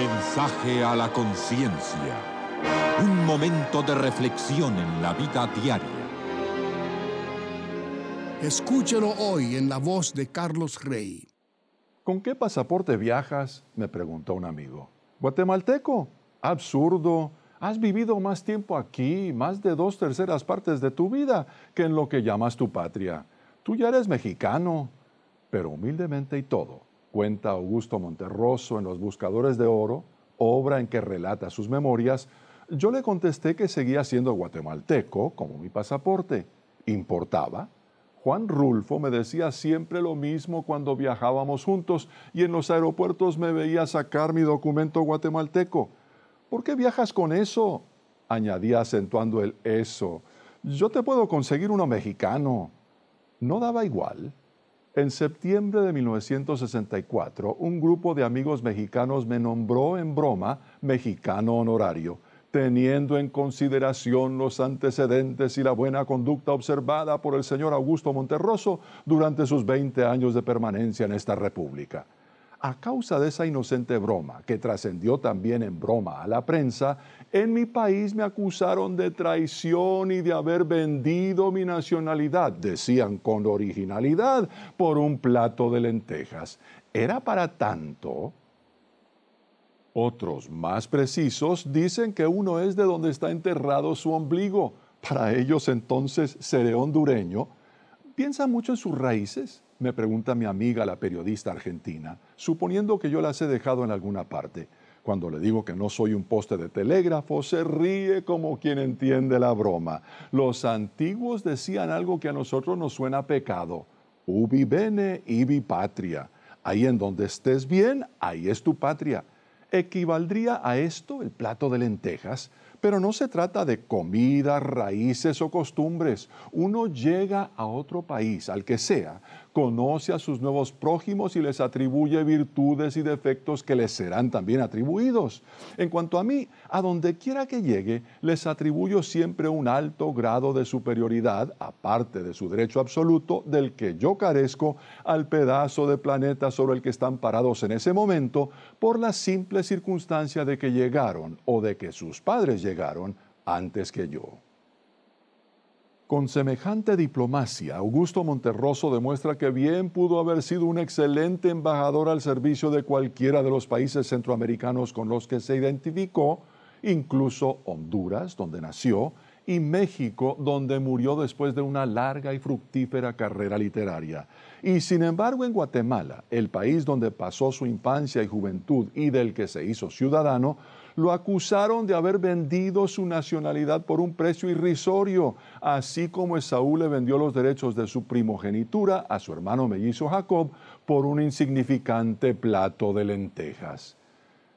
Mensaje a la conciencia. Un momento de reflexión en la vida diaria. Escúchelo hoy en la voz de Carlos Rey. ¿Con qué pasaporte viajas? me preguntó un amigo. ¿Guatemalteco? Absurdo. Has vivido más tiempo aquí, más de dos terceras partes de tu vida, que en lo que llamas tu patria. Tú ya eres mexicano, pero humildemente y todo cuenta Augusto Monterroso en Los Buscadores de Oro, obra en que relata sus memorias, yo le contesté que seguía siendo guatemalteco, como mi pasaporte. ¿Importaba? Juan Rulfo me decía siempre lo mismo cuando viajábamos juntos y en los aeropuertos me veía sacar mi documento guatemalteco. ¿Por qué viajas con eso? añadía acentuando el eso. Yo te puedo conseguir uno mexicano. No daba igual. En septiembre de 1964, un grupo de amigos mexicanos me nombró en broma mexicano honorario, teniendo en consideración los antecedentes y la buena conducta observada por el señor Augusto Monterroso durante sus 20 años de permanencia en esta república. A causa de esa inocente broma, que trascendió también en broma a la prensa, en mi país me acusaron de traición y de haber vendido mi nacionalidad, decían con originalidad, por un plato de lentejas. Era para tanto. Otros más precisos dicen que uno es de donde está enterrado su ombligo. Para ellos entonces seré hondureño. ¿Piensa mucho en sus raíces? me pregunta mi amiga, la periodista argentina, suponiendo que yo las he dejado en alguna parte. Cuando le digo que no soy un poste de telégrafo, se ríe como quien entiende la broma. Los antiguos decían algo que a nosotros nos suena pecado. Ubi bene, ibi patria. Ahí en donde estés bien, ahí es tu patria. ¿Equivaldría a esto el plato de lentejas? Pero no se trata de comida, raíces o costumbres. Uno llega a otro país, al que sea, conoce a sus nuevos prójimos y les atribuye virtudes y defectos que les serán también atribuidos. En cuanto a mí, a donde quiera que llegue, les atribuyo siempre un alto grado de superioridad, aparte de su derecho absoluto, del que yo carezco, al pedazo de planeta sobre el que están parados en ese momento, por la simple circunstancia de que llegaron o de que sus padres llegaron llegaron antes que yo. Con semejante diplomacia, Augusto Monterroso demuestra que bien pudo haber sido un excelente embajador al servicio de cualquiera de los países centroamericanos con los que se identificó, incluso Honduras, donde nació, y México, donde murió después de una larga y fructífera carrera literaria. Y sin embargo, en Guatemala, el país donde pasó su infancia y juventud y del que se hizo ciudadano, lo acusaron de haber vendido su nacionalidad por un precio irrisorio, así como Esaú le vendió los derechos de su primogenitura a su hermano mellizo Jacob por un insignificante plato de lentejas.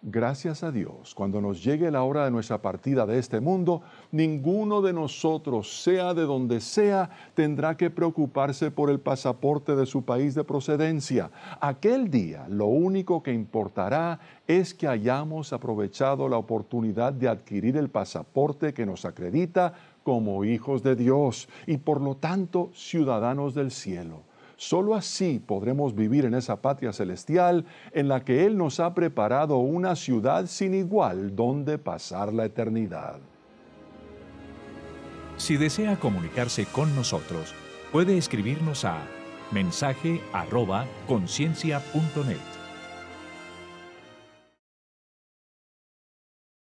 Gracias a Dios, cuando nos llegue la hora de nuestra partida de este mundo, ninguno de nosotros, sea de donde sea, tendrá que preocuparse por el pasaporte de su país de procedencia. Aquel día lo único que importará es que hayamos aprovechado la oportunidad de adquirir el pasaporte que nos acredita como hijos de Dios y por lo tanto ciudadanos del cielo. Solo así podremos vivir en esa patria celestial en la que Él nos ha preparado una ciudad sin igual donde pasar la eternidad. Si desea comunicarse con nosotros, puede escribirnos a mensaje@conciencia.net.